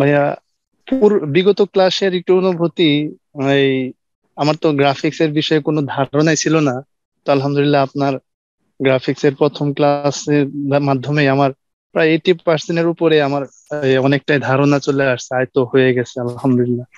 ভাইয়া মানে, বিগত ক্লাসের একটু অনুভূতি এই আমার তো গ্রাফিক্স এর বিষয়ে কোনো ধারণাই ছিল না তো আলহামদুলিল্লাহ আপনার গ্রাফিক্স এর প্রথম ক্লাসের মাধ্যমে আমার প্রায় এইটি পার্সেন্টের উপরে আমার অনেকটাই ধারণা চলে আসছে আয়ত্ত হয়ে গেছে আলহামদুলিল্লাহ